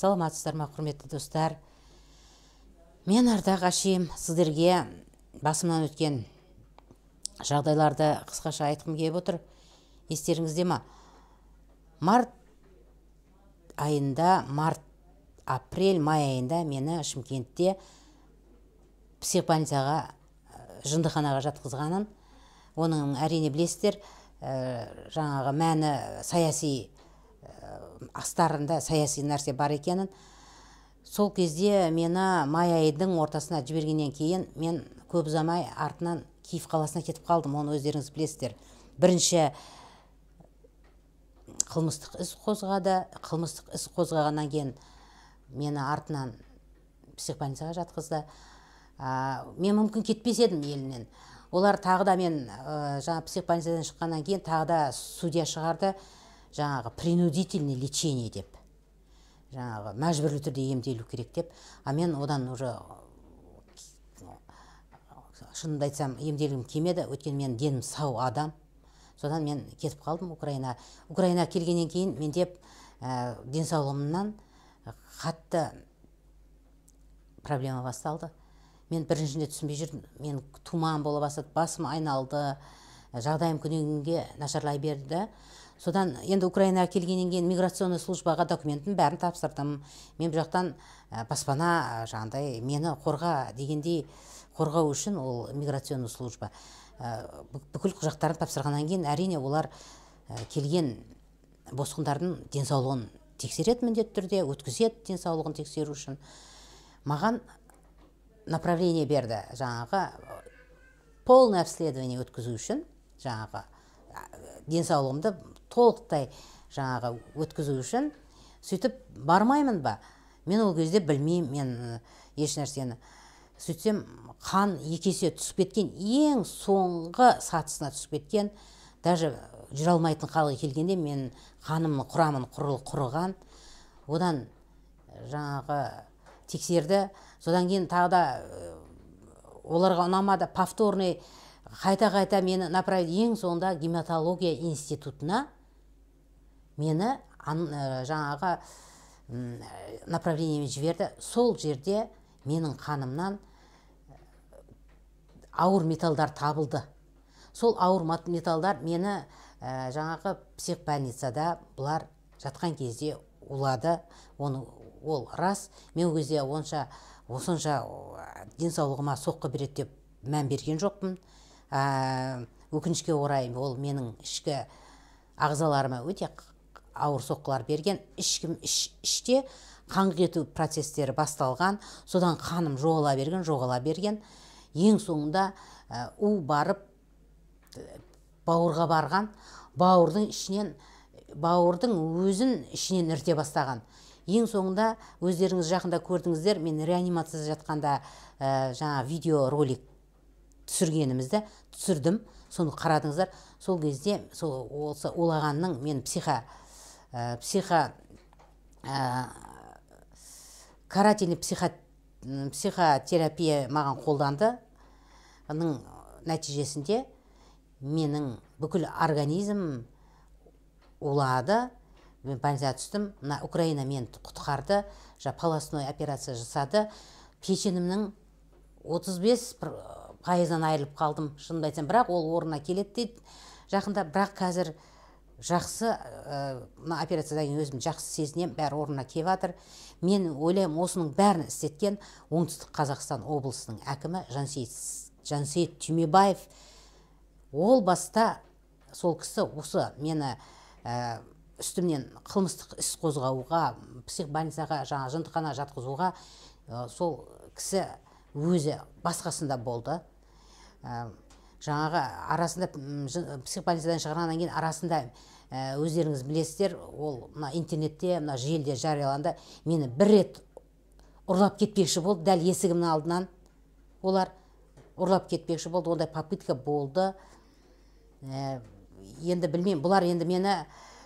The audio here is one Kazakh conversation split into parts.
саламатсыздар ма құрметті достар мен ардақ әшейім сіздерге басымнан өткен жағдайларды қысқаша айтқым келіп отыр естеріңізде ма март айында март апрель май айында мені шымкентте психбольницаға э, жындыханаға жатқызғанын оның әрине білесіздер э, жаңағы мәні саяси Э, астарында саяси нәрсе бар екенін сол кезде мені май айдың ортасына жібергеннен кейін мен көп ұзамай артынан киев қаласына кетіп қалдым оны өздеріңіз білесіздер бірінші қылмыстық іс қозғады қылмыстық іс қозғағаннан кейін мені артынан психбольницаға жатқызды мен мүмкін кетпес едім елінен олар тағы да мен ә, жаңа психбольницадан шыққаннан кейін тағы да судья шығарды жаңағы принудительный лечение деп жаңағы мәжбүрлі түрде емделу керек деп а мен одан уже шынымды айтсам емделгім келмеді өйткені мен денім сау адам содан мен кетіп қалдым украина украина келгеннен кейін деп ә, денсаулығымнан қатты проблема басталды мен біріншінде түсінбей жүрдім мен туман бола бастады басым айналды жағдайым күннен күнге нашарлай берді содан енді украинаға келгеннен кейін миграционный службаға документін бәрін тапсырдым мен бұл жақтан баспана жаңағыдай мені қорға дегендей қорғау үшін ол миграционный служба бүкіл құжаттарын тапсырғаннан кейін әрине олар келген босқындардың денсаулығын тексереді міндетті түрде өткізеді денсаулығын тексеру үшін маған направление берді жаңағы полное обследование өткізу үшін жаңағы денсаулығымды толықтай жаңағы өткізу үшін сөйтіп бармаймын ба мен ол кезде білмеймін мен еш нәрсені сөйтсем қан екесе есе түсіп кеткен ең соңғы сатысына түсіп кеткен даже жүре алмайтын халге келгенде мен қанымның құрамын құрыған одан жаңағы тексерді содан кейін тағы да оларға ұнамады повторный қайта қайта мені направить ең соңында гематология институтына мені э, жаңағы направлениемен жіберді сол жерде менің қанымнан э, ауыр металдар табылды сол ауыр металдар мені ә, жаңағы психбольницада бұлар жатқан кезде улады оны ол рас мен ол кезде онша осынша денсаулығыма соққы береді деп мән берген жоқпын ә, өкінішке орай ол менің ішкі ағзаларыма өте ауыр соққылар берген ішкім іш, іште қан кету процестері басталған содан қаным жоғала берген жоғала берген ең соңында ә, у барып бауырға барған бауырдың ішінен бауырдың өзін ішінен ірте бастаған ең соңында өздеріңіз жақында көрдіңіздер мен реанимацияда жатқанда ә, жаңа видеоролик түсіргенімізді түсірдім соны қарадыңыздар сол кезде сол осы олағанның мен психо ә, э, психо ә, э, карательный психо, психотерапия маған қолданды ның нәтижесінде менің бүкіл организм улады мен больницаға түстім мына украина мен құтқарды жаңа операция жасады печенімнің 35 пайыздан айырылып қалдым шынымды айтсам бірақ ол орнына келеді дейді жақында бірақ қазір жақсы э, мына ә, операциядан кейін өзім жақсы сезінемін бәрі орнына келіп жатыр мен ойлаймын осының бәрін істеткен оңтүстік қазақстан облысының әкімі жансейіт жансейіт түймебаев ол баста сол кісі осы мені ә, үстімнен қылмыстық іс қозғауға психбольницаға жаңағы жындыханаға жатқызуға ә, сол кісі өзі басқасында болды Ә, жаңағы арасында психбольницадан шығарғаннан кейін арасында ә, өздеріңіз білесіздер ол мына интернетте мына желіде жарияланды мені бір рет ұрлап кетпекші болды дәл есігімнің алдынан олар ұрлап кетпекші болды ондай попытка болды ә, енді білмеймін бұлар енді мені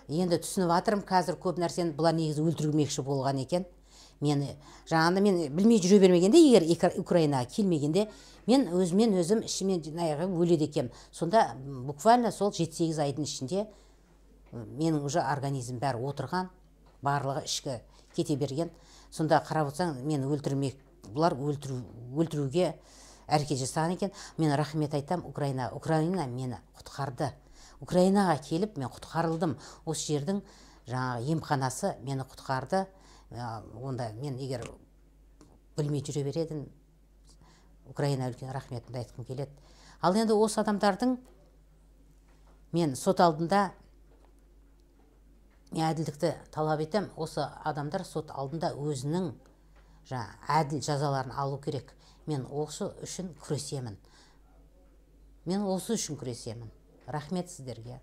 енді түсініп жатырмын қазір көп нәрсені бұлар негізі өлтірмекші болған екен мені жаңағыда мен білмей жүре бермегенде егер украинаға келмегенде мен өзімен өзім ішімнен жаңағы өледі екенмін сонда буквально сол жеті сегіз айдың ішінде менің уже организм бәрі отырған барлығы ішкі кете берген сонда қарап отырсаң мені өлтірмек бұлар өлтіру, өлтіруге әрекет жасаған екен мен рахмет айтам украина украина мені құтқарды украинаға келіп мен құтқарылдым осы жердің жаңағы емханасы мені құтқарды онда мен егер білмей жүре берер украина үлкен рахметімді айтқым келеді ал енді осы адамдардың мен сот алдында мен әділдікті талап етем, осы адамдар сот алдында өзінің жаңа әділ жазаларын алу керек мен осы үшін күресемін мен осы үшін күресемін рахмет сіздерге